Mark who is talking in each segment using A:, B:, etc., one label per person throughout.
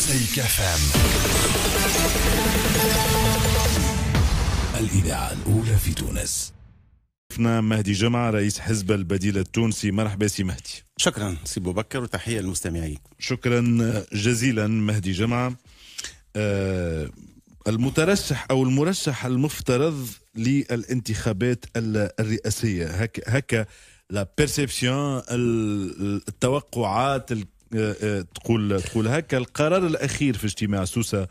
A: مزيكا فام الإذاعة الأولى في تونس شفنا مهدي جمعة رئيس حزب البديل التونسي مرحبا سي مهدي شكرا سي بو بكر وتحية للمستمعين شكرا جزيلا مهدي جمعة آه المترشح أو المرشح المفترض للانتخابات الرئاسية هكا هك لا بيرسيبسيون التوقعات آه، آه، تقول تقول هكا القرار الاخير في اجتماع سوسه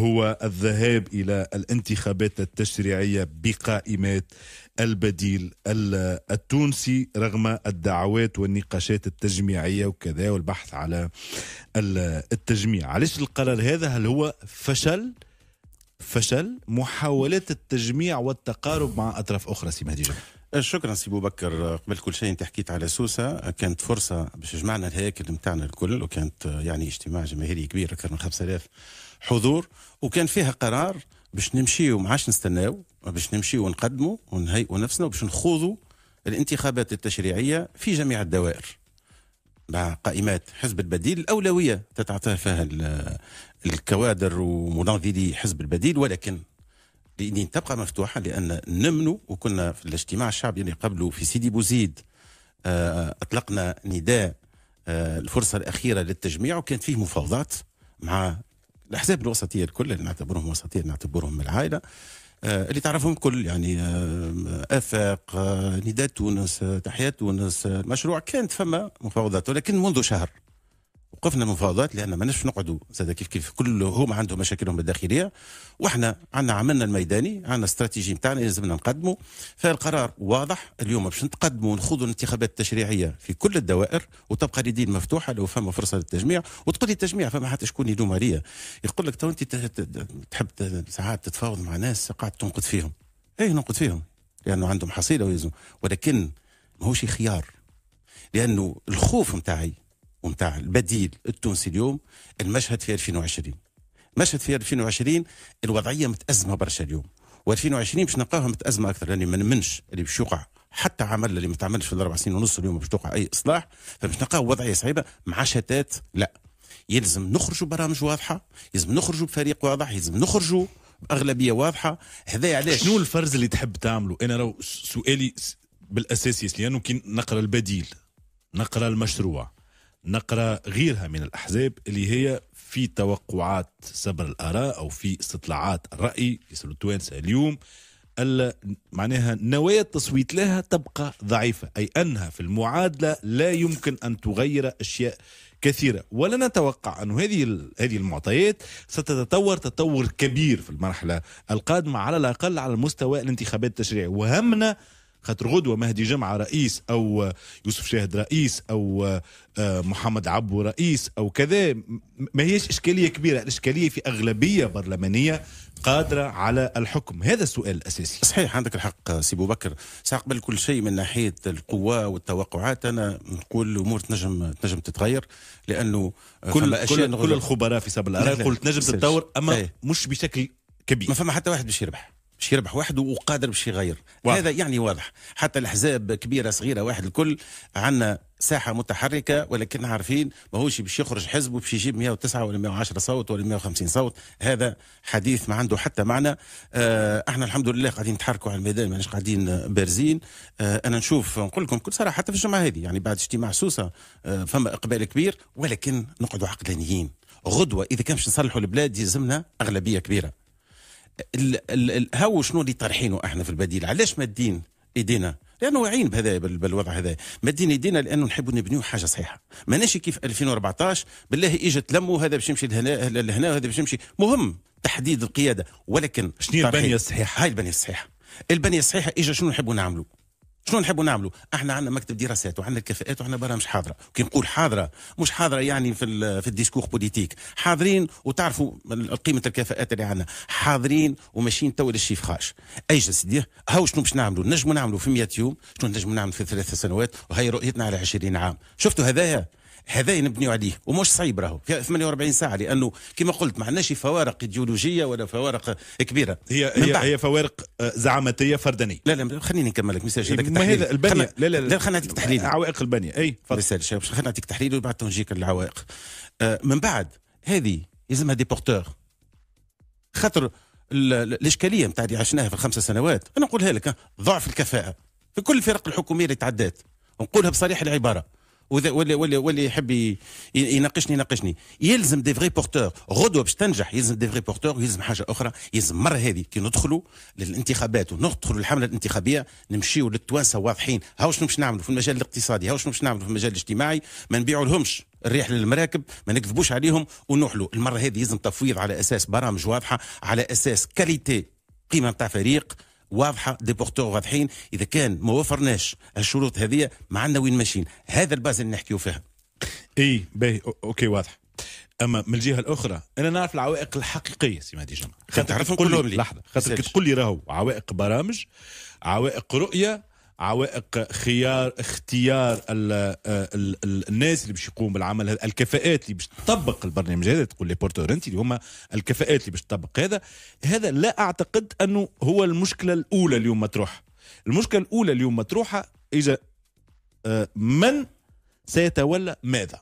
A: هو الذهاب الى الانتخابات التشريعيه بقائمات البديل التونسي رغم الدعوات والنقاشات التجميعيه وكذا والبحث على التجميع علاش القرار هذا هل هو فشل فشل محاولات التجميع والتقارب مع اطراف اخرى سي مهدي جمال
B: شكرا سي بو بكر قبل كل شيء انت حكيت على سوسه كانت فرصه باش جمعنا الهياكل نتاعنا الكل وكانت يعني اجتماع جماهيري كبير اكثر من 5000 حضور وكان فيها قرار باش نمشيو ما عادش نستناو باش نمشيو ونقدموا ونهيئوا نفسنا وباش نخوضوا الانتخابات التشريعيه في جميع الدوائر مع قائمات حزب البديل الاولويه تتعطى فيها الكوادر ومناضلي حزب البديل ولكن لأن تبقى مفتوحة لأن نمنو وكنا في الاجتماع الشعبي يعني اللي قبله في سيدي بوزيد آه، أطلقنا نداء آه، الفرصة الأخيرة للتجميع وكانت فيه مفاوضات مع الأحزاب الوسطية الكل اللي نعتبرهم وسطية نعتبرهم من العائلة آه، اللي تعرفهم الكل يعني افاق نداء تونس تحيات تونس المشروع كانت فما مفاوضات ولكن منذ شهر وقفنا مفاوضات لان ما نش نقعدوا زاد كيف كيف كل هما عندهم مشاكلهم الداخليه واحنا عندنا عملنا الميداني عندنا استراتيجي نتاعنا لازمنا نقدموا فالقرار واضح اليوم باش نتقدموا ونخوضوا الانتخابات التشريعيه في كل الدوائر وتبقى اليدين مفتوحه لو فما فرصه للتجميع وتقول لي التجميع فما حتى شكون يلوم عليا يقول لك تو انت تحب ساعات تتفاوض مع ناس قاعد تنقد فيهم اي ننقد فيهم لانه عندهم حصيله ويزن ولكن ماهوش خيار لانه الخوف نتاعي ونتاع البديل التونسي اليوم المشهد في 2020 مشهد في 2020 الوضعيه متازمه برشا اليوم و2020 باش نلقاها متازمه اكثر لاني ما نمنش اللي باش يوقع حتى عمل اللي ما تعملش في الاربع سنين ونص اليوم باش توقع اي اصلاح فباش نلقاو وضعيه صعيبه مع شتات لا يلزم نخرجوا برامج واضحه يلزم نخرجوا بفريق واضح يلزم نخرجوا باغلبيه واضحه هذا علاش شنو الفرز اللي تحب تعمله انا لو سؤالي بالاساس
A: ياسلي يعني كي نقرا البديل نقرا المشروع نقرا غيرها من الاحزاب اللي هي في توقعات سبر الاراء او في استطلاعات الراي يسالوا التوانسه اليوم معناها نوايا التصويت لها تبقى ضعيفه اي انها في المعادله لا يمكن ان تغير اشياء كثيرة ولا نتوقع أن هذه هذه المعطيات ستتطور تطور كبير في المرحلة القادمة على الأقل على المستوى الانتخابات التشريعية وهمنا خاطر غدوه مهدي جمعه رئيس او آه، يوسف شاهد رئيس او آه، آه، محمد عبو رئيس او كذا ما هيش اشكاليه كبيره الاشكاليه في اغلبيه برلمانيه قادرة
B: على الحكم هذا السؤال الأساسي صحيح عندك الحق سي أبو بكر سأقبل كل شيء من ناحية القوة والتوقعات أنا نقول الأمور تنجم تنجم تتغير لأنه كل كل, كل الخبراء في سبل الأراء قلت تنجم تتطور أما إيه. مش بشكل كبير ما فما حتى واحد باش يربح باش يربح وحده وقادر باش يغير واضح. هذا يعني واضح حتى الاحزاب كبيره صغيره واحد الكل عندنا ساحه متحركه ولكن عارفين ماهوش باش يخرج حزب باش يجيب 109 ولا 110 صوت ولا 150 صوت هذا حديث ما عنده حتى معنى آه احنا الحمد لله قاعدين نتحركوا على الميدان ماناش قاعدين بارزين آه انا نشوف نقول لكم بكل صراحه حتى في الجمعه هذه يعني بعد اجتماع سوسه آه فما اقبال كبير ولكن نقعدوا عقلانيين غدوه اذا كان باش نصلحوا البلاد يلزمنا اغلبيه كبيره هاو شنو اللي طرحينه احنا في البديل علاش مادين ايدينا لانه واعيين بهذا بالوضع هذا مادين ايدينا لانه نحبوا نبنيو حاجه صحيحه ماناش كيف 2014 بالله اجت تلموا هذا باش يمشي لهنا لهنا وهذا باش يمشي مهم تحديد القياده ولكن شنو البنيه الصحيحه هاي البنيه الصحيحه البنيه الصحيحه اجى شنو نحبوا نعملوا شنو نحبوا نعملوا احنا عندنا مكتب دراسات وعندنا الكفاءات وعندنا برامج حاضره كي نقول حاضره مش حاضره يعني في في الديسكور بوليتيك حاضرين وتعرفوا قيمه الكفاءات اللي عندنا حاضرين وماشيين تو خاش، ايش سيدي هاو شنو باش نعملوا نجموا نعملوا في 100 يوم شنو نجموا نعملوا في ثلاث سنوات وهي رؤيتنا على 20 عام شفتوا هذايا هذا نبنيو عليه ومش صعيب راهو 48 ساعه لانه كما قلت ما عندناش فوارق ايديولوجيه ولا فوارق كبيره هي هي, هي فوارق آه، زعامتيه فردانيه لا لا خليني نكمل لك مساج هذاك ما البنيه لا لا لا خليني نعطيك تحليل عوائق البنيه اي تفضل خليني نعطيك تحليل وبعد نجيك العوائق آه، من بعد هذه يلزمها دي بورتور خاطر الاشكاليه نتاع اللي عشناها في الخمس سنوات انا نقولها لك ضعف الكفاءه في كل الفرق الحكوميه اللي تعدات ونقولها بصريح العباره واللي واللي واللي يحب يناقشني يناقشني يلزم دي فري بورتور غدوه باش تنجح يلزم دي فري بورتور ويلزم حاجه اخرى يلزم مره هذه كي ندخلوا للانتخابات وندخلوا الحمله الانتخابيه نمشيوا للتوانسه واضحين هاو شنو باش نعملوا في المجال الاقتصادي هاو شنو باش نعملوا في المجال الاجتماعي ما نبيعوا لهمش الريح للمراكب ما نكذبوش عليهم ونوحلوا المره هذه يلزم تفويض على اساس برامج واضحه على اساس كاليتي قيمه نتاع فريق واضحه دي بورتور واضحين اذا كان ما وفرناش الشروط هذه ما عندنا وين ماشيين هذا الباز اللي نحكيو فيها اي باهي اوكي واضح اما من الجهه الاخرى انا نعرف العوائق الحقيقيه سي مهدي جمعه خاطر تعرفهم كلهم لي لحظه
A: خاطر تقول لي راهو عوائق برامج عوائق رؤيه عوائق خيار اختيار الـ آه، الـ الـ الناس اللي باش يقوموا بالعمل هذا الكفاءات اللي باش تطبق البرنامج هذا تقول لي بورتورنتي اللي هما الكفاءات اللي باش تطبق هذا هذا لا اعتقد انه هو المشكله الاولى اليوم مطروحه المشكله الاولى اليوم مطروحه اذا آه، من سيتولى ماذا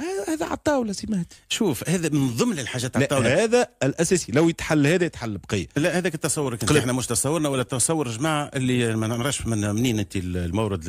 A: آه، هذا على الطاوله
B: سي مهدي شوف هذا من ضمن الحاجات على الطاوله هذا الاساسي لو يتحل هذا يتحل البقيه لا هذاك التصور كنت احنا مش تصورنا ولا تصور جماعه اللي ما نعرفش من منين انت المورد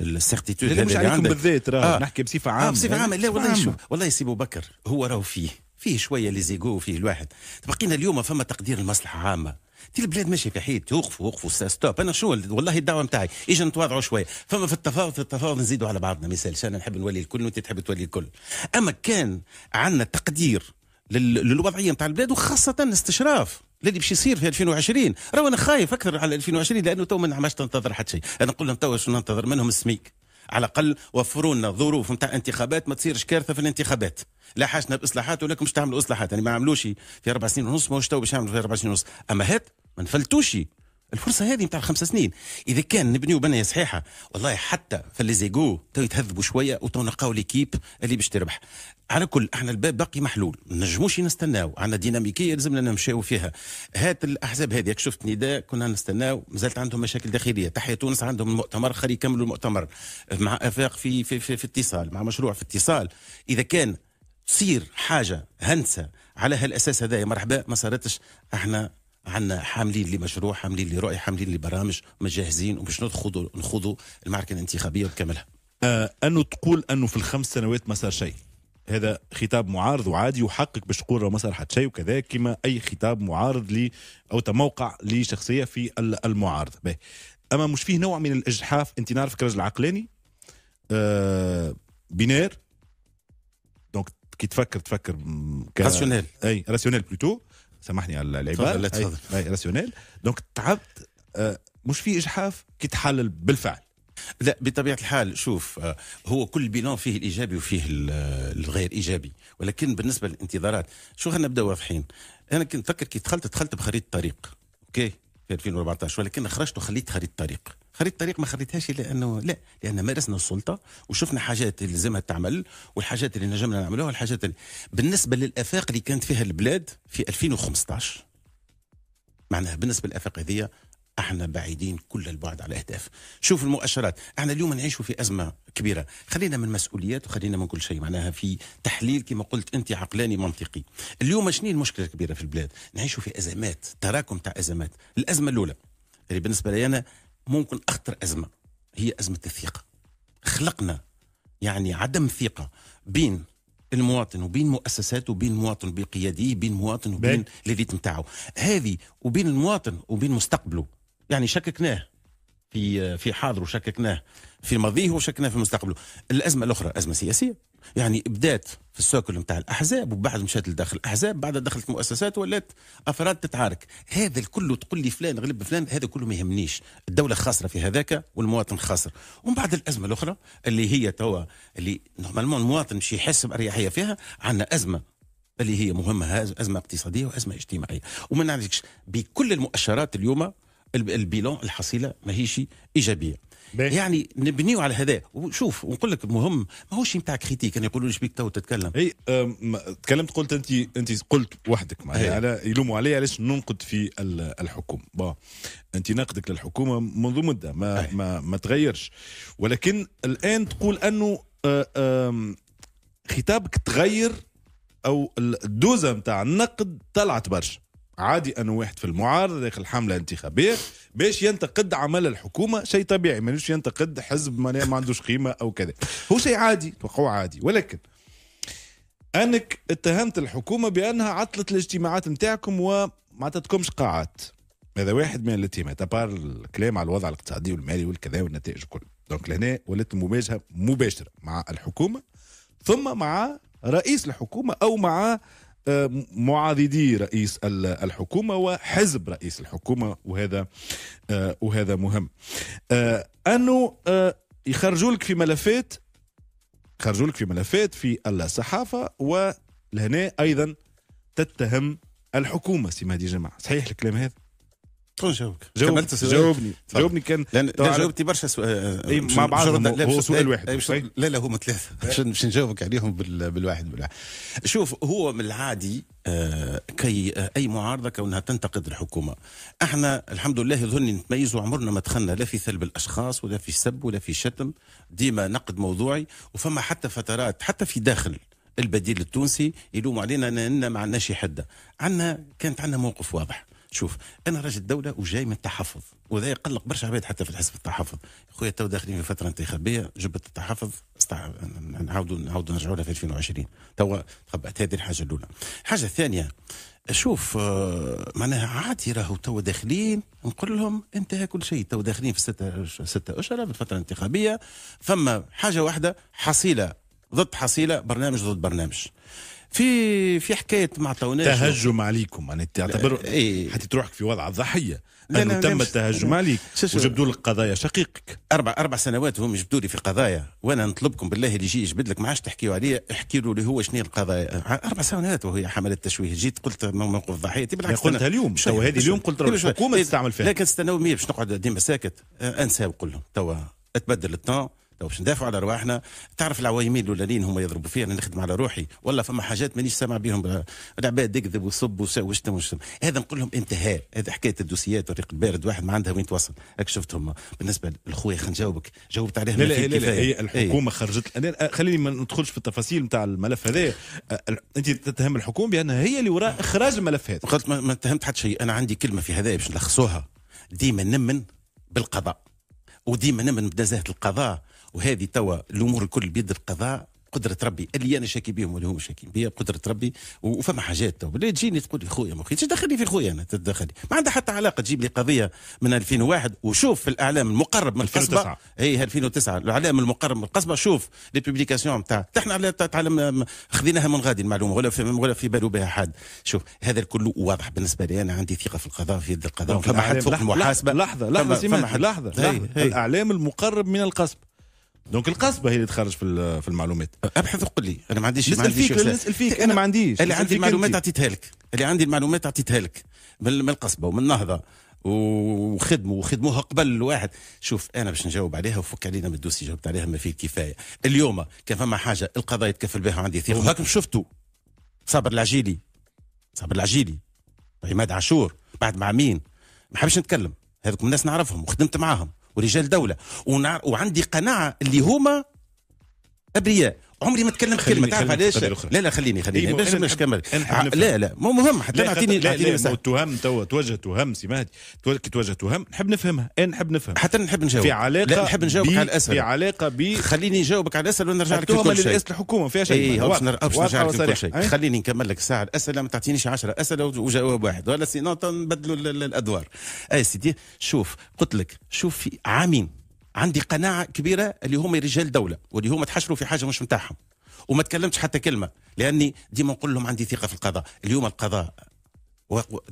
B: السيرتيتود هذا مش عليكم بالذات راه آه. نحكي بصفه آه، عامه آه بصفه عامه لا والله شوف والله سي بو بكر هو راهو فيه فيه شويه ليزيغو فيه وفيه الواحد بقينا اليوم فما تقدير المصلحه عامه تي البلاد ماشي في حيط وقفوا وقفوا ستوب انا شو والله الدعوه نتاعي اجا نتواضعوا شويه فما في التفاوض في التفاوض نزيدوا على بعضنا مثال انا نحب نولي الكل وانت تحب تولي الكل اما كان عندنا تقدير للوضعيه نتاع البلاد وخاصه استشراف اللي باش يصير في 2020 راهو انا خايف اكثر على 2020 لانه تو ما نعملش تنتظر حتى شيء انا نقول لهم تو ننتظر منهم السميك على الاقل وفروا لنا ظروف نتاع انتخابات ما تصيرش كارثه في الانتخابات لا حاجتنا باصلاحات ولا باش تعملوا اصلاحات يعني ما عملوش في اربع سنين ونص ماهوش تو باش يعملوا في اربع سنين ونص اما هات ما نفلتوش الفرصه هذه نتاع خمس سنين اذا كان نبنيو بنيه صحيحه والله حتى في ليزيغو تو يتهذبوا شويه وتو نلقاو ليكيب اللي باش تربح على كل احنا الباب باقي محلول ما نجموش نستناو عندنا ديناميكيه لازمنا نمشيو فيها هات الاحزاب هذه شفت نداء كنا نستناو مازالت عندهم مشاكل داخليه تحيا تونس عندهم المؤتمر خير يكملوا المؤتمر مع افاق في في, في في اتصال مع مشروع في اتصال اذا كان تصير حاجه هندسه على هالاساس هذايا مرحبا ما صارتش احنا عندنا حاملين لمشروع حاملين لرؤيه حاملين لبرامج مجهزين ومش نخوضوا نخوضوا المعركه الانتخابيه وكملها آه انه تقول انه في الخمس سنوات ما صار شيء
A: هذا خطاب معارض وعادي وحقك باش تقول ما صار حتى شيء وكذا كما اي خطاب معارض لي او تموقع لشخصيه في المعارضه به اما مش فيه نوع من الاجحاف انت نعرفك رجل عقلاني آه بينير دونك كي تفكر تفكر ك... راسيونيل اي راسيونيل بلوتو سامحني على العباره لا تفضل
B: راسيونيل دونك تعبت آه، مش في اجحاف كي تحلل بالفعل لا بطبيعه الحال شوف آه، هو كل بيلون فيه الايجابي وفيه آه، الغير ايجابي ولكن بالنسبه للانتظارات شو خلينا نبدا واضحين انا كنت فكر كي دخلت دخلت بخريطه الطريق اوكي في 2014 ولكن خرجت وخليت خريطه الطريق خريطه الطريق ما خريتهاش لانه لا لان مارسنا السلطه وشفنا حاجات اللي لازمها تعمل والحاجات اللي نجمنا نعملوها والحاجات اللي... بالنسبه للافاق اللي كانت فيها البلاد في 2015 معناها بالنسبه للافاق هذيا احنا بعيدين كل البعد على الاهداف شوف المؤشرات احنا اليوم نعيشوا في ازمه كبيره خلينا من مسؤوليات وخلينا من كل شيء معناها في تحليل كما قلت انت عقلاني منطقي اليوم شنو المشكله الكبيره في البلاد نعيشوا في ازمات تراكم تاع ازمات الازمه الاولى اللي بالنسبه لي انا ممكن اخطر ازمه هي ازمه الثقه خلقنا يعني عدم ثقه بين المواطن وبين مؤسساته وبين المواطن وبين قياديه بين المواطن وبين الاليت نتاعو هذه وبين المواطن وبين مستقبله يعني شككناه في في حاضره وشككناه في ماضيه وشككناه في مستقبله الازمه الاخرى ازمه سياسيه يعني بدات في السوكل نتاع الاحزاب وبعد مشات لداخل الاحزاب بعد دخلت مؤسسات ولات افراد تتعارك هذا الكل تقول لي فلان غلب فلان هذا كله ما يهمنيش الدوله خاسره في هذاك والمواطن خاسر ومن بعد الازمه الاخرى اللي هي توا اللي نورمالمون المواطن مش يحس باريحيه فيها عندنا ازمه اللي هي مهمة أزمة اقتصادية وأزمة اجتماعية وما نعرفش بكل المؤشرات اليوم البيلون الحصيله ماهيش ايجابيه بيه. يعني نبنيو على هذا وشوف ونقول لك مهم ماهوش نتاع كريتيك انا يقولوا لي بيك تو
A: تتكلم اي تكلمت قلت انت انت قلت وحدك معناها على يلوموا علي علاش ننقد في الحكم با انت ناقدك للحكومه منذ مده ما هي. ما ما تغيرش ولكن الان تقول انه خطابك تغير او الدوزه نتاع النقد طلعت برشا عادي أن واحد في المعارضة داخل حملة انتخابية باش ينتقد عمل الحكومة شيء طبيعي مانيش ينتقد حزب ما عندوش قيمة أو كذا هو شيء عادي توقعه عادي ولكن انك اتهمت الحكومه بانها عطلت الاجتماعات نتاعكم وما تتكمش قاعات هذا واحد من الاتهامات ابار الكلام على الوضع الاقتصادي والمالي والكذا والنتائج الكل دونك لهنا ولات المواجهه مباشره مع الحكومه ثم مع رئيس الحكومه او مع معاضدي رئيس الحكومه وحزب رئيس الحكومه وهذا آه، وهذا مهم آه، انه آه، يخرجوا لك في ملفات يخرجوا لك في ملفات في الصحافه ولهنا ايضا تتهم الحكومه سي مهدي جماعه
B: صحيح الكلام هذا شكون جاوبك؟ جاوبني جاوبني كان لان جاوبتي برشا سؤال إيه، مع بعض هو سؤال واحد إيه، لا لا هما ثلاثه باش نجاوبك عليهم بالواحد بالواحد شوف هو من العادي آه، كي آه، اي معارضه كونها تنتقد الحكومه احنا الحمد لله يظن نتميز وعمرنا ما دخلنا لا في سلب الاشخاص ولا في سب ولا في شتم ديما نقد موضوعي وفما حتى فترات حتى في داخل البديل التونسي يلوم علينا اننا ما عندناش حده عندنا كانت عندنا موقف واضح شوف انا راجل دوله وجاي من التحفظ وذا يقلق برشا عباد حتى في الحزب التحفظ خويا تو داخلين في فتره انتخابيه جبت التحفظ استع... نعاودوا نعاودوا نرجعوا لها في 2020 توا تخبأت هذه الحاجه الاولى الحاجه الثانيه شوف آه، معناها عادي راهو تو داخلين نقول لهم انتهى كل شيء تو داخلين في ستة ستة اشهر الفتره الانتخابيه فما حاجه واحده حصيله ضد حصيله برنامج ضد برنامج في في حكايه ما عطوناش تهجم عليكم يعني تعتبر إيه. حتى تروحك في وضع الضحيه انه تم التهجم عليك وجبدوا لك قضايا شقيقك اربع اربع سنوات هم جبدوا لي في قضايا وانا نطلبكم بالله اللي يجي يجبد لك ما عادش تحكيوا عليا احكي له اللي هو شنو القضايا اربع سنوات وهي حمله تشويه جيت قلت موقف ضحيتي بالعكس قلتها اليوم تو هذه اليوم قلت الحكومه إيه، تستعمل فيها لكن استنوا باش نقعد ديما ساكت أه، انسى وقول لهم توا اتبدل التون لو باش ندافعوا على رواحنا تعرف العوايمين الاولانيين هما يضربوا فيها انا نخدم على روحي ولا فما حاجات مانيش سامع بهم العباد يكذب ويصب وشتم وشتم هذا نقول لهم انتهاء هذا حكايه الدوسيات والريق البارد واحد ما عندها وين توصل هاك شفتهم بالنسبه لخويا خلينا نجاوبك جاوبت عليهم لا لا, لا, لا هي الحكومه ايه. خرجت خليني ما ندخلش في التفاصيل نتاع الملف هذا انت تتهم الحكومه بانها هي اللي وراء اخراج الملف هذا قلت ما, ما اتهمت حتى شيء انا عندي كلمه في هذا باش نلخصوها ديما نمن بالقضاء وديما نمن بنزاهه القضاء وهذه توا الامور الكل بيد القضاء قدرة ربي اللي انا شاكي بهم واللي هم شاكين بيا قدرة ربي وفما حاجات تو تجيني تقول لي خويا ما خويا تدخلني في خويا انا تدخلني ما عندها حتى علاقة تجيب لي قضية من 2001 وشوف في الاعلام المقرب من القصبة 2009 اي 2009 الاعلام المقرب من القصبة شوف لي بوبليكاسيون تاع احنا تعلم خذيناها من غادي المعلومة ولا في ولا في بالو بها حد شوف هذا الكل واضح بالنسبة لي انا عندي ثقة في القضاء في يد القضاء فما حد فوق المحاسبة لحظة لحظة لحظة, لحظة, لحظة, لحظة الاعلام المقرب من القصبة دونك القصبه هي اللي تخرج في في المعلومات ابحث وقل لي انا ما عنديش نسال فيك نسال فيك انا ما عنديش اللي عندي المعلومات اعطيتها لك اللي عندي المعلومات اعطيتها لك من القصبه ومن النهضه وخدموا وخدموها قبل الواحد شوف انا باش نجاوب عليها وفك علينا من الدوسي جاوبت عليها ما فيه الكفايه اليوم كان فما حاجه القضاء يتكفل بها عندي ثقه وهاكم شفتوا صابر العجيلي صابر العجيلي عماد عاشور بعد مع مين ما حبش نتكلم هذوك الناس نعرفهم وخدمت معاهم ورجال دوله وعندي قناعه اللي هما ابرياء عمري ما تكلم كلمه تعرف علاش لا لا خليني خليني باش إيه، مش كمل لا لا مو مهم حتى لا اعطيني اعطيني مساحه
A: تو توجه تهم سي مهدي كي توجه تهم نحب نفهمها انا إيه، نحب نفهم حتى نحب نجاوب في علاقه لا نحب نجاوبك على الاسئله في
B: علاقه ب خليني نجاوبك على الاسئله ونرجع لك كل شيء الحكومه فيها شيء اي باش نرجع لك كل شيء خليني نكمل لك ساعه الاسئله ما تعطينيش 10 اسئله وجواب واحد ولا سينو نبدلوا الادوار اي سيدي شوف قلت لك شوف في عامين عندي قناعه كبيره اللي هما رجال دوله واللي هما تحشروا في حاجه مش نتاعهم وما تكلمتش حتى كلمه لاني ديما نقول لهم عندي ثقه في القضاء اليوم القضاء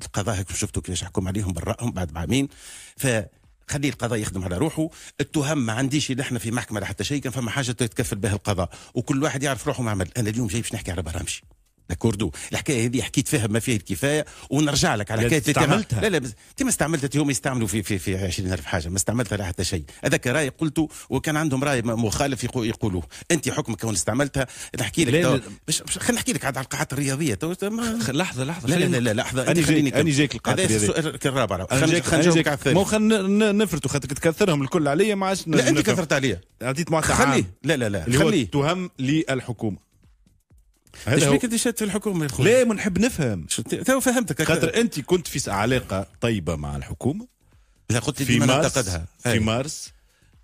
B: القضاء هيك شفتوا كيفاش حكم عليهم براهم بعد عامين ف خلي القضاء يخدم على روحه التهم ما عنديش نحن احنا في محكمه لا حتى شيء كان فما حاجه تتكفل بها القضاء وكل واحد يعرف روحه ما عمل انا اليوم جاي باش نحكي على برامجي كوردو الحكايه هذه حكيت فيها ما فيه الكفايه ونرجع لك على حكايه استعملتها لا لا بس انت ما استعملتها هم يستعملوا في في في 20000 حاجه ما استعملتها لا حتى شيء هذاك راي قلته وكان عندهم راي مخالف يقولوه انت حكمك كون استعملتها نحكي لك مش خلينا نحكي لك عاد على القاعات الرياضيه لحظه لحظه لا لا لا لحظه انا جاي انا جايك القاعات الرياضيه هذا السؤال الرابع مو
A: خلينا نفرتوا خاطر تكثرهم الكل عليا ما عادش لا انت كثرت عليا عطيت معك لا لا لا خليه تهم للحكومه ايش بيك
B: شات في الحكومه يا خويا؟ ليه ما
A: نحب نفهم تو فهمتك خاطر انت كنت في علاقه طيبه مع الحكومه لا قلت لي ديما ننتقدها في مارس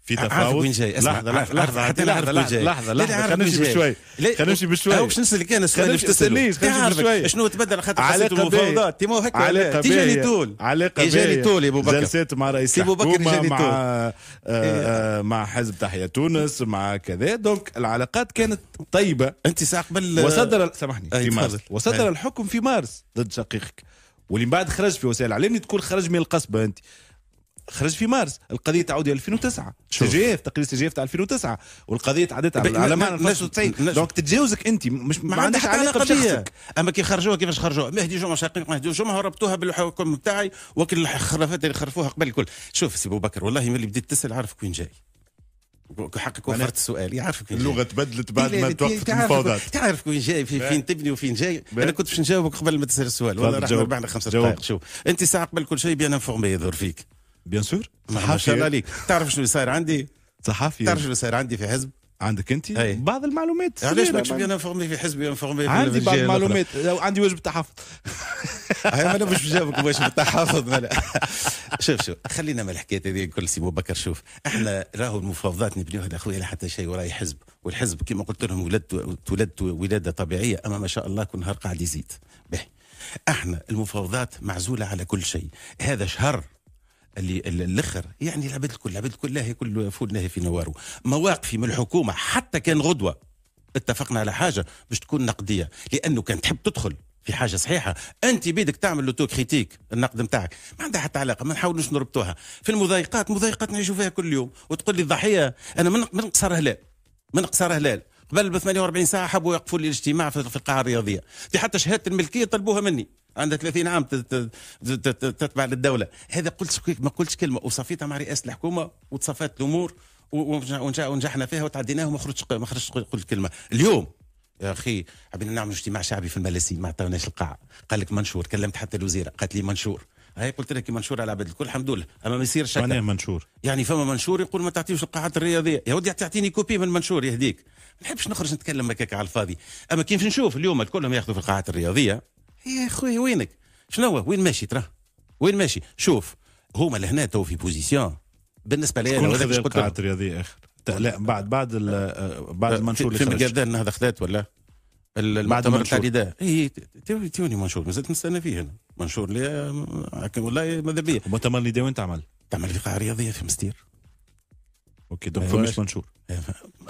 B: في تفاوض لحظه لحظه لحظه لحظه لحظه لحظه لحظه خلينا نمشي بشوي خلينا نمشي بشوي باش نسالك انا سؤال باش تسالني بشوي شنو تبدل خاطر حسيت المفاوضات تي مو هكا علاقه تي جاني طول علاقه جاني طول يا ابو بكر جلسات مع رئيس الحكومه مع آه،
A: إيه. آه، مع حزب تحيا تونس مع كذا دونك العلاقات كانت طيبه انت ساعه قبل وصدر سامحني في مارس وصدر الحكم في مارس ضد شقيقك واللي من بعد خرج في وسائل الاعلام تقول خرج من القصبه انت خرج في مارس القضيه تعود الى 2009 تجيف جي اف تقرير تي جي اف تاع 2009 والقضيه تعدت على على معنى 95
B: دونك تتجاوزك انت
A: مش ما حتى علاقه بشخصك
B: اما كي خرجوها كيفاش خرجوها مهدي جمعه شقيق مهدي جمعه ربطوها بالحكم بتاعي وكل الخرافات اللي خرفوها قبل الكل شوف سي ابو بكر والله ملي بديت تسال عارف وين جاي حقك وفرت السؤال يعرفك اللغه تبدلت بعد ما إيه، توقفت المفاوضات تعرف وين جاي في فين تبني وفين جاي انا كنت باش نجاوبك قبل ما تسال السؤال والله ربحنا خمسة دقائق شوف انت ساعه قبل كل شيء بيان انفورمي يدور فيك بيان سور صحفي عليك تعرف شنو صاير عندي صحافي تعرف شنو صاير عندي في حزب عندك انت أي. بعض المعلومات علاش ماكش بيان انفورمي في حزبي انفورمي في عندي بعض المعلومات عندي واجب تحفظ هاي انا مش بجاوبك واجب تحفظ شوف شوف خلينا من الحكايات هذه كل سي بكر شوف احنا راهو المفاوضات نبنيوها خويا لا حتى شيء وراي حزب والحزب كما قلت لهم ولدت ولدت ولاده طبيعيه اما ما شاء الله كل نهار قاعد يزيد به احنا المفاوضات معزوله على كل شيء هذا شهر اللي الاخر يعني العباد الكل العباد الكل هي كل فول ناهي في نواره مواقفي من الحكومه حتى كان غدوه اتفقنا على حاجه باش تكون نقديه لانه كان تحب تدخل في حاجه صحيحه انت بيدك تعمل لوتو كريتيك النقد نتاعك ما عندها حتى علاقه ما نحاولوش نربطوها في المضايقات مضايقات نعيشوا فيها كل يوم وتقول لي الضحيه انا من قصر هلال من قصر هلال قبل ب 48 ساعه حبوا يوقفوا لي الاجتماع في القاعه الرياضيه دي حتى شهاده الملكيه طلبوها مني عندها 30 عام تتبع للدوله هذا قلت ما قلتش كلمه وصفيتها مع رئاسه الحكومه وتصفات الامور ونجحنا فيها وتعديناها وما خرجتش ما خرجتش قلت كلمه اليوم يا اخي حبينا نعمل اجتماع شعبي في الملاسي ما عطاوناش القاعه قال لك منشور كلمت حتى الوزيره قالت لي منشور هاي قلت لك منشور على عبد الكل الحمد لله اما ما يصيرش هكا منشور يعني فما منشور يقول ما تعطيوش القاعات الرياضيه يا ودي تعطيني كوبي من منشور يهديك ما نحبش نخرج نتكلم هكاك على الفاضي اما كيف نشوف اليوم الكلهم ياخذوا في القاعات الرياضيه إيه يا خويا وينك شنو هو وين ماشي ترى وين ماشي شوف هما لهنا تو في بوزيسيون بالنسبه لي انا هذاك قلت لك الرياضيه اخر لا بعد بعد بعد المنشور اللي خرج في النهضه خذات ولا المؤتمر تاع الاداء اي توني منشور مازلت نستنى فيه انا منشور لي آه، والله ماذا بيا المؤتمر الاداء وين تعمل؟ تعمل في قاعه رياضيه في مستير اوكي دونك فماش منشور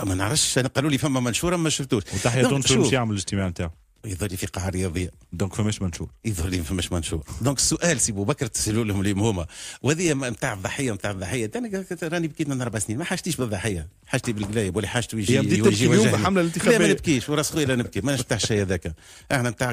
B: ما نعرفش انا قالوا لي فما منشور ما شفتوش وتحية تونس يعمل الاجتماع نتاعو يظل في قاعه رياضيه دونك فماش منشور يظهر لي فماش منشور دونك السؤال سي بكر تسالوا لهم اليوم هما وهذه نتاع الضحيه نتاع الضحيه انا راني بكيت من اربع سنين ما حاجتيش بالضحيه حاجتي بالقلايب ولا حاجته يجي يجي يجي بالحمله الانتخابيه يجي ما نبكيش وراس خويا لا نبكي ماناش نتاع الشيء هذاك احنا نتاع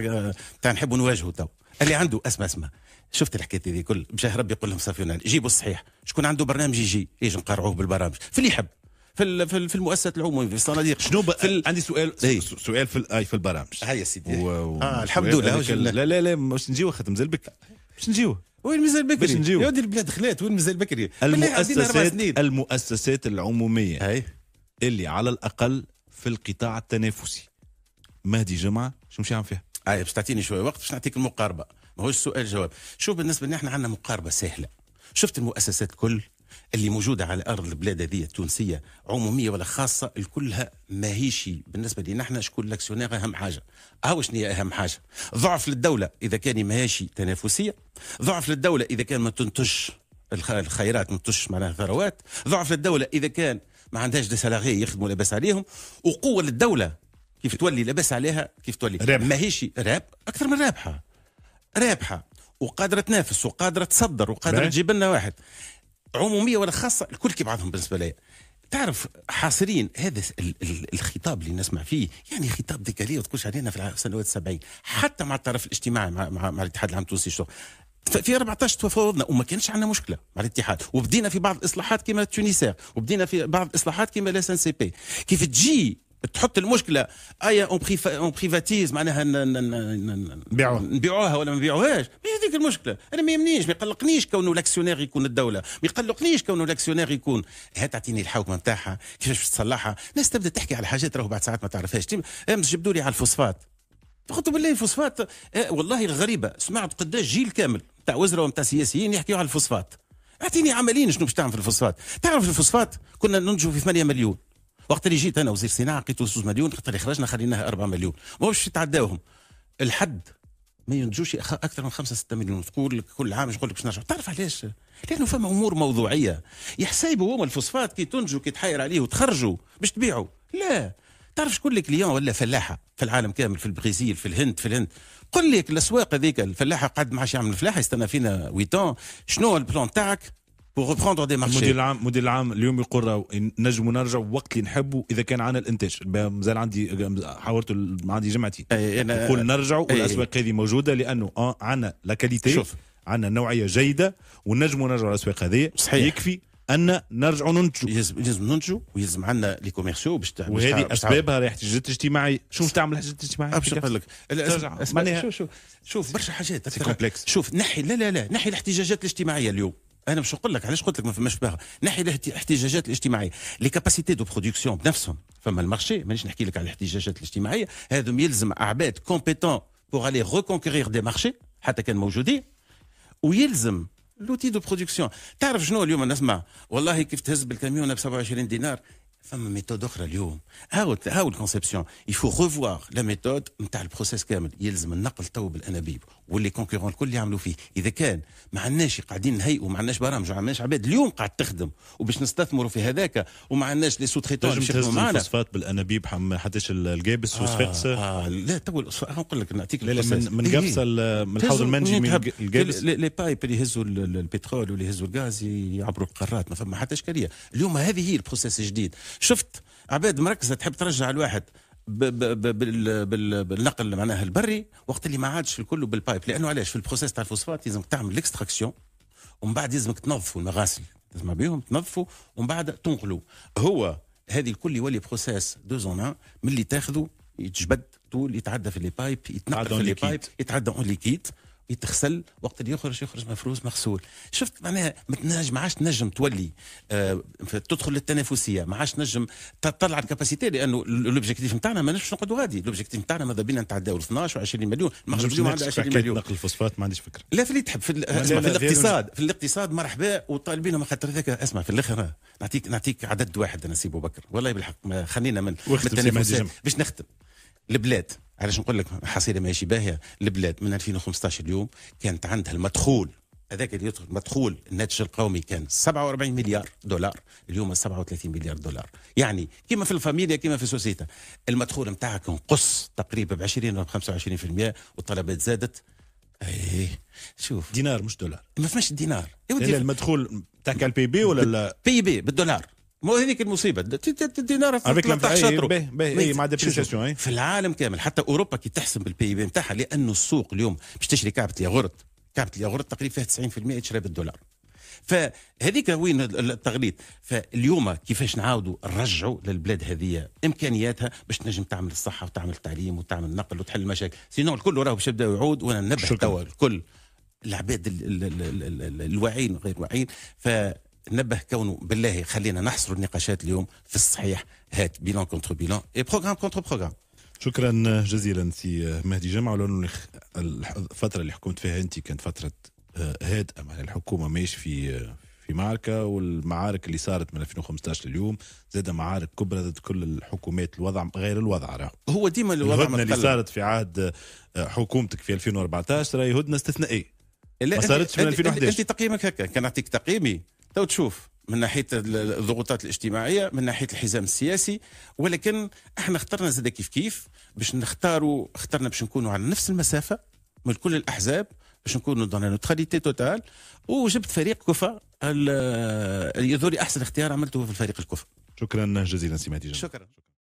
B: نتاع نحبوا نواجهوا تو اللي عنده اسمع اسمع شفت الحكايه هذه كل مشاه ربي يقول لهم صافي جيبوا الصحيح شكون عنده برنامج يجي يجي نقرعوه بالبرامج في اللي يحب في في المؤسسات العموميه في الصناديق شنو ب... في ال... عندي سؤال هي. إيه. سؤال في اي آه، في البرامج هيا سيدي و... و... آه الحمد لله لا
A: لا لا مش نجيو مازال بك باش نجيو
B: وين مازال بكري باش نجيو يا ودي
A: البلاد خلات وين مازال بكري المؤسسات المؤسسات
B: العموميه هي. اللي على الاقل في القطاع التنافسي مهدي جمعه شو مش يعمل فيها؟ اي آه، باش تعطيني شويه وقت باش نعطيك المقاربه ماهوش سؤال جواب شوف بالنسبه لنا احنا عندنا مقاربه سهله شفت المؤسسات الكل اللي موجوده على ارض البلاد هذه التونسيه عموميه ولا خاصه الكلها ماهيش بالنسبه لنا احنا شكون لاكسيونير اهم حاجه هاو شنو هي اهم حاجه ضعف للدوله اذا كان ماهيش تنافسيه ضعف للدوله اذا كان ما تنتجش الخيرات ما تنتجش معناها ثروات ضعف للدوله اذا كان ما عندهاش دي سلاغي يخدموا لاباس عليهم وقوه للدوله كيف تولي لاباس عليها كيف تولي رابح. ماهيش راب اكثر من رابحه رابحه وقادره تنافس وقادره تصدر وقادره تجيب لنا واحد عموميه ولا خاصه الكل كي بعضهم بالنسبه لي تعرف حاصرين هذا الخطاب اللي نسمع فيه يعني خطاب ديكاليه وتقولش علينا في السنوات السبعين حتى مع الطرف الاجتماعي مع, مع, مع الاتحاد العام التونسي في 14 تفاوضنا وما كانش عندنا مشكله مع الاتحاد وبدينا في بعض الاصلاحات كما تونيسير وبدينا في بعض الاصلاحات كما لا سي بي كيف تجي تحط المشكله ايا اون بريفاتيز معناها نبيعوها نبيعوها ولا ما نبيعوهاش ما هذيك المشكله انا ما يهمنيش ما يقلقنيش كونه لاكسيونير يكون الدوله ما يقلقنيش كونه لاكسيونير يكون هات تعطيني الحوكمه نتاعها كيفاش تصلحها الناس تبدا تحكي على حاجات راهو بعد ساعات ما تعرفهاش امس جبدوا لي على الفوسفات قلت بالله الفوسفات آه والله الغريبه سمعت قداش جيل كامل تاع وزراء وتاع سياسيين يحكيوا على الفوسفات اعطيني عمليا شنو باش تعمل في الفوسفات تعرف الفوسفات كنا ننتجوا في 8 مليون وقت اللي جيت انا وزير الصناعه لقيته زوج مليون خاطر اللي خرجنا خليناها 4 مليون ما باش يتعداوهم الحد ما ينتجوش اكثر من 5 6 مليون تقول لك كل عام يقول لك باش نرجع تعرف علاش؟ لانه فما امور موضوعيه يحسبوا هما الفوسفات كي تنجوا كي تحاير عليه وتخرجوا باش تبيعوا لا تعرف شكون لي كليون ولا فلاحه في العالم كامل في البرازيل في الهند في الهند قل لك الاسواق هذيك الفلاحه قاعد ما عادش يعمل فلاحه يستنى فينا ويتون شنو البلان تاعك بور ريبروندر دي مارشي المدير العام المدير العام اليوم يقول راه
A: نجموا نرجعوا وقت اللي نحبوا اذا كان عندنا الانتاج مازال عندي حاولت عندي جمعتي إيه، إيه، نقول نرجعوا إيه، والاسواق هذه موجوده لانه آه، عندنا لا كاليتي شوف عندنا نوعيه جيده ونجموا نرجعوا الاسواق هذه صحيح يكفي ان نرجعوا ننتجوا يلزم يلزم
B: ننتجوا ويلزم عندنا لي كوميرسيو باش وهذه اسبابها
A: راهي حتى الجد الاجتماعي شوف تعمل الحجه الاجتماعيه باش نقول لك
B: شوف شوف برشا حاجات شوف نحي لا لا لا نحي الاحتجاجات الاجتماعيه اليوم انا باش نقول لك علاش قلت لك ما فماش باغ ناحيه الاحتجاجات الاجتماعيه لي كاباسيتي دو برودكسيون بنفسهم فما المارشي مانيش نحكي لك على الاحتجاجات الاجتماعيه هذم يلزم اعباد كومبيتون بور الي ريكونكورير دي مارشي حتى كان موجودين ويلزم لوتي دو برودكسيون تعرف شنو اليوم نسمع والله كيف تهز بالكاميون ب 27 دينار فما ميثود اخرى اليوم هاو هاو الكونسيبسيون يفو ريفوار لا ميثود نتاع البروسيس كامل يلزم النقل تو بالانابيب واللي كونكورون الكل يعملوا فيه اذا كان ما عندناش قاعدين نهيئوا ما عندناش برامج ما عندناش عباد اليوم قاعد تخدم وباش نستثمروا في هذاك وما عندناش لي سو تو باش يخدموا معنا الفوسفات
A: بالانابيب حم حتىش الجابس والصفاقسه
B: آه, آه لا تو نقول لك نعطيك من, من قبسه من الحوض المنجي من الجابس لي بايب اللي يهزوا البترول واللي يهزوا الغاز يعبروا القارات ما فما حتى اشكاليه اليوم هذه هي البروسيس الجديد شفت عباد مركزه تحب ترجع الواحد بالنقل معناها البري وقت اللي ما عادش الكل بالبايب لانه علاش في البروسيس تاع الفوسفات لازمك تعمل ليكستراكسيون ومن بعد لازمك تنظفوا المغاسل لازم بيهم تنظفوا ومن بعد تنقلوا هو هذه الكل يولي بروسيس دو زون من اللي تاخذوا يتجبد طول يتعدى في لي بايب يتنقل في لي بايب يتعدى اون ليكيد يتغسل وقت اللي يخرج يخرج مفروز مغسول شفت معناها ما تنجم ما عادش تنجم تولي آه تدخل للتنافسيه ما عادش تنجم تطلع الكاباسيتي لانه لوبجيكتيف نتاعنا ما نجمش نقعدوا غادي لوبجيكتيف نتاعنا ماذا بينا نتعداو 12 و 20 مليون ما نجمش نقعدوا 20 مليون نقل
A: الفوسفات ما عنديش
B: فكره لا في اللي تحب في, اسمع في الاقتصاد في الاقتصاد مرحبا وطالبين خاطر هذاك اسمع في الاخر نعطيك نعطيك عدد واحد انا سي بكر والله بالحق خلينا من, من باش نختم البلاد علاش نقول لك حصيله ماشي باهيه البلاد من 2015 اليوم كانت عندها المدخول هذاك اللي يدخل مدخول الناتج القومي كان 47 مليار دولار اليوم 37 مليار دولار يعني كما في الفاميليا كما في السوسيتا المدخول نتاعك نقص تقريبا ب 20 ولا 25% والطلبات زادت ايه شوف دينار مش دولار ما فماش دينار المدخول تاع البي بي ولا بي بي بالدولار مو هذيك المصيبه الدينار في إيه، إيه، مع إيه. في العالم كامل حتى اوروبا كي تحسم بالبي بي نتاعها لانه السوق اليوم باش تشري كعبه ياغورت كعبه ياغورت تقريبا فيها 90% تشري بالدولار فهذيك وين التغليط فاليوم كيفاش نعاودوا نرجعوا للبلاد هذه امكانياتها باش تنجم تعمل الصحه وتعمل التعليم وتعمل النقل وتحل المشاكل سينو الكل راهو باش يبدا يعود وانا نبه الكل العباد الواعين وغير الواعين ف نبه كونه بالله خلينا نحصر النقاشات اليوم في الصحيح هات بيلان كونتر بيلان اي بروغرام كونتر بروغرام شكرا جزيلا
A: سي مهدي جمع لانه الفتره اللي حكمت فيها انت كانت فتره آه، هادئه معناها الحكومه ماهيش في آه، في معركه والمعارك اللي صارت من 2015 لليوم زاد معارك كبرى ضد كل الحكومات الوضع غير الوضع راه هو ديما الوضع الهدنه اللي صارت في عهد آه، حكومتك في 2014 راهي هدنه استثنائيه ما صارتش من 2011 انت
B: تقييمك هكا كان تقييمي تو تشوف من ناحيه الضغوطات الاجتماعيه من ناحيه الحزام السياسي ولكن احنا اخترنا زاده كيف كيف باش نختاروا اخترنا باش نكونوا على نفس المسافه من كل الاحزاب باش نكونوا دون نوتراليتي توتال وجبت فريق كفا يظهر احسن اختيار عملته في الفريق الكفا
A: شكرا جزيلا سي جميل. شكرا